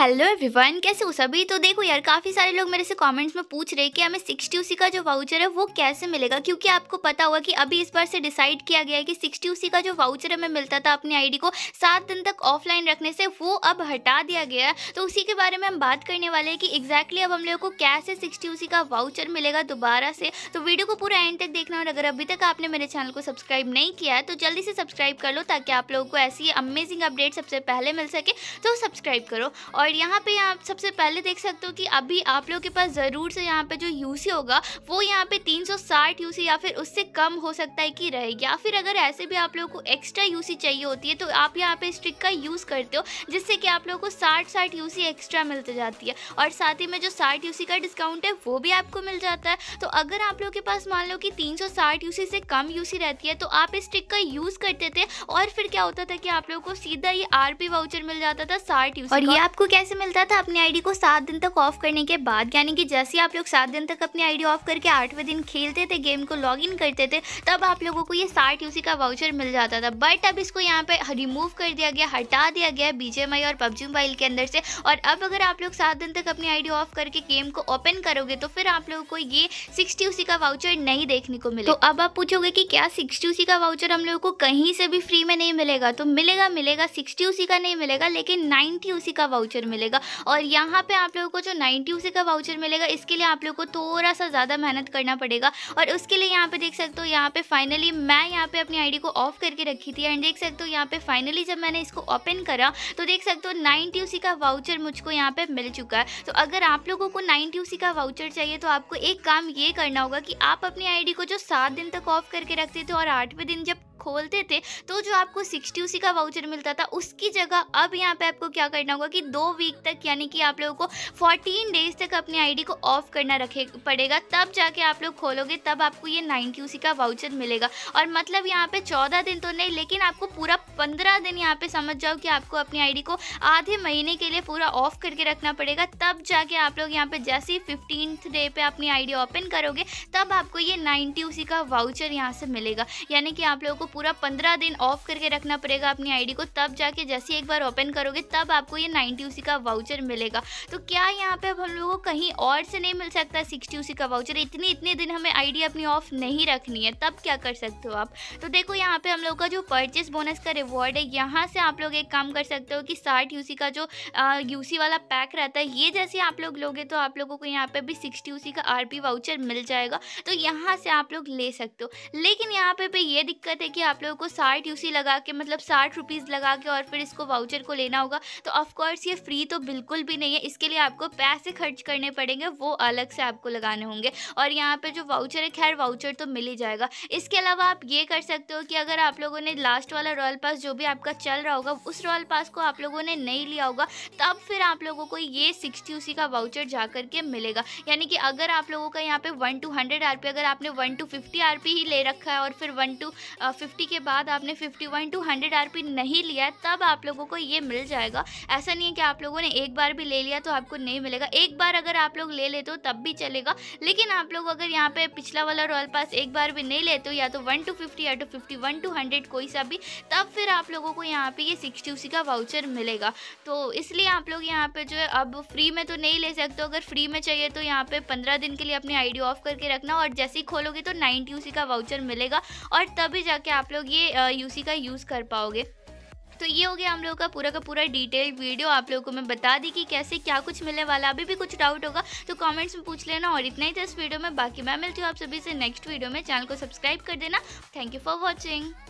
hello everyone कैसे हो सभी तो देखो यार काफ़ी सारे लोग मेरे से कमेंट्स में पूछ रहे कि हमें सिक्सटी उसी का जो वाउचर है वो कैसे मिलेगा क्योंकि आपको पता होगा कि अभी इस बार से डिसाइड किया गया है कि सिक्सटी उसी का जो वाउचर हमें मिलता था अपनी आईडी को सात दिन तक ऑफलाइन रखने से वो अब हटा दिया गया है तो उसी के बारे में हम बात करने वाले हैं कि एग्जैक्टली अब हम लोगों को कैसे सिक्सटी उसी का वाउचर मिलेगा दोबारा से तो वीडियो को पूरा एंड तक देखना और अगर अभी तक आपने मेरे चैनल को सब्सक्राइब नहीं किया है तो जल्दी से सब्सक्राइब कर लो ताकि आप लोगों को ऐसी अमेजिंग अपडेट सबसे पहले मिल सके तो सब्सक्राइब करो और और यहाँ पे आप सबसे पहले देख सकते हो कि अभी आप लोग के पास ज़रूर से यहाँ पे जो यूसी होगा वो यहाँ पे 360 यूसी या फिर उससे कम हो सकता है कि रहेगी या फिर अगर ऐसे भी आप लोगों को एक्स्ट्रा यूसी चाहिए होती है तो आप यहाँ पे स्टिक का यूज़ करते हो जिससे कि आप लोगों को साठ साठ यू एक्स्ट्रा मिलती जाती है और साथ ही में जो साठ यू का डिस्काउंट है वो भी आपको मिल जाता है तो अगर आप लोग के पास मान लो कि तीन सौ से कम यू रहती है तो आप इस ट्रिक का यूज़ करते थे और फिर क्या होता था कि आप लोगों को सीधा ये आर वाउचर मिल जाता था साठ यू और ये आपको क्या कैसे मिलता था अपनी आईडी को सात दिन तक ऑफ करने के बाद यानी कि जैसे आप लोग सात दिन तक अपनी आईडी ऑफ करके आठवें दिन खेलते थे गेम को लॉगिन करते थे तब आप लोगों को ये साठ यूसी का वाउचर मिल जाता था बट अब इसको यहाँ पे रिमूव कर दिया गया हटा दिया गया बीजेएमआई और पबजी मोबाइल के अंदर से और अब अगर आप लोग सात दिन तक अपनी आईडी ऑफ करके गेम को ओपन करोगे तो फिर आप लोगों को ये सिक्सटी यूसी का वाउचर नहीं देखने को मिले तो अब आप पूछोगे कि क्या सिक्सटी यूसी का वाउचर हम लोगों को कहीं से भी फ्री में नहीं मिलेगा तो मिलेगा मिलेगा सिक्सटी यूसी का नहीं मिलेगा लेकिन नाइनटी यूसी का वाउचर मिलेगा और यहाँ पे आप लोगों को जो नाइन्टी उसी का वाउचर मिलेगा इसके लिए आप लोगों को थोड़ा सा ज़्यादा मेहनत करना पड़ेगा और उसके लिए यहाँ पे देख सकते हो यहाँ पे फाइनली मैं यहाँ पे अपनी आईडी को ऑफ करके रखी थी एंड देख सकते हो यहाँ पे फाइनली जब मैंने इसको ओपन करा तो देख सकते हो नाइन्टी उसी का वाउचर मुझको यहाँ पर मिल चुका है तो अगर आप लोगों को नाइन्टी उसी का वाउचर चाहिए तो आपको एक काम ये करना होगा कि आप अपनी आई को जो सात दिन तक ऑफ करके रखते थे और आठवें दिन जब खोलते थे तो जो आपको सिक्सटी उसी का वाउचर मिलता था उसकी जगह अब यहाँ पे आपको क्या करना होगा कि दो वीक तक यानी कि आप लोगों को फोर्टीन डेज तक अपनी आईडी को ऑफ करना रखे पड़ेगा तब जाके आप लोग खोलोगे तब आपको ये नाइनटी उसी का वाउचर मिलेगा और मतलब यहाँ पे चौदह दिन तो नहीं लेकिन आपको पूरा पंद्रह दिन यहाँ पे समझ जाओ कि आपको अपनी आई को आधे महीने के लिए पूरा ऑफ करके रखना पड़ेगा तब जाके आप लोग यहाँ पे जैसे ही फिफ्टीन डे पर अपनी आई ओपन करोगे तब आपको ये नाइन्टी उसी का वाउचर यहाँ से मिलेगा यानी कि आप लोगों को पूरा पंद्रह दिन ऑफ करके रखना पड़ेगा अपनी आईडी को तब जाके जैसे एक बार ओपन करोगे तब आपको ये नाइन्टी उसी का वाउचर मिलेगा तो क्या यहाँ पे अब हम लोगों को कहीं और से नहीं मिल सकता सिक्सटी उसी का वाउचर इतने इतने दिन हमें आईडी अपनी ऑफ नहीं रखनी है तब क्या कर सकते हो आप तो देखो यहाँ पे हम लोग का जो परचेस बोनस का रिवॉर्ड है यहाँ से आप लोग एक काम कर सकते हो कि साठ यूसी का जो यूसी वाला पैक रहता है ये जैसे आप लोग लोगे तो आप लोगों को यहाँ पे भी सिक्सटी यूसी का आर वाउचर मिल जाएगा तो यहाँ से आप लोग ले सकते हो लेकिन यहाँ पे भी ये दिक्कत है कि कि आप लोगों को साठ यूसी लगा के मतलब साठ रुपीज़ लगा के और फिर इसको वाउचर को लेना होगा तो ऑफकोर्स ये फ्री तो बिल्कुल भी नहीं है इसके लिए आपको पैसे खर्च करने पड़ेंगे वो अलग से आपको लगाने होंगे और यहाँ पर जो वाउचर है खैर वाउचर तो मिल ही जाएगा इसके अलावा आप ये कर सकते हो कि अगर आप लोगों ने लास्ट वाला रॉयल पास जो भी आपका चल रहा होगा उस रॉयल पास को आप लोगों ने नहीं लिया होगा तब फिर आप लोगों को ये सिक्सटी उसी का वाउचर जा करके मिलेगा यानी कि अगर आप लोगों का यहाँ पे वन टू हंड्रेड आर अगर आपने वन टू फिफ्टी आर ही ले रखा है और फिर वन टू फिफ्टी फिफ्टी के बाद आपने fifty one to hundred R नहीं लिया तब आप लोगों को ये मिल जाएगा ऐसा नहीं है कि आप लोगों ने एक बार भी ले लिया तो आपको नहीं मिलेगा एक बार अगर आप लोग ले लेते हो तब भी चलेगा लेकिन आप लोग अगर यहाँ पे पिछला वाला रॉयल पास एक बार भी नहीं लेते हो या तो वन टू फिफ्टी या to fifty one to hundred कोई सा भी तब फिर आप लोगों को यहाँ पे ये सिक्सटी उसी का वाउचर मिलेगा तो इसलिए आप लोग यहाँ पे जो है अब फ्री में तो नहीं ले सकते अगर फ्री में चाहिए तो यहाँ पे पंद्रह दिन के लिए अपनी आईडी ऑफ करके रखना और जैसे ही खोलोगे तो नाइनटी उसी का वाउचर मिलेगा और तभी जाके आप लोग ये यूसी का यूज़ कर पाओगे तो ये हो गया हम लोगों का पूरा का पूरा डिटेल वीडियो आप लोगों को मैं बता दी कि कैसे क्या कुछ मिलने वाला अभी भी कुछ डाउट होगा तो कमेंट्स में पूछ लेना और इतना ही था इस वीडियो में बाकी मैं मिलती हूँ आप सभी से नेक्स्ट वीडियो में चैनल को सब्सक्राइब कर देना थैंक यू फॉर वॉचिंग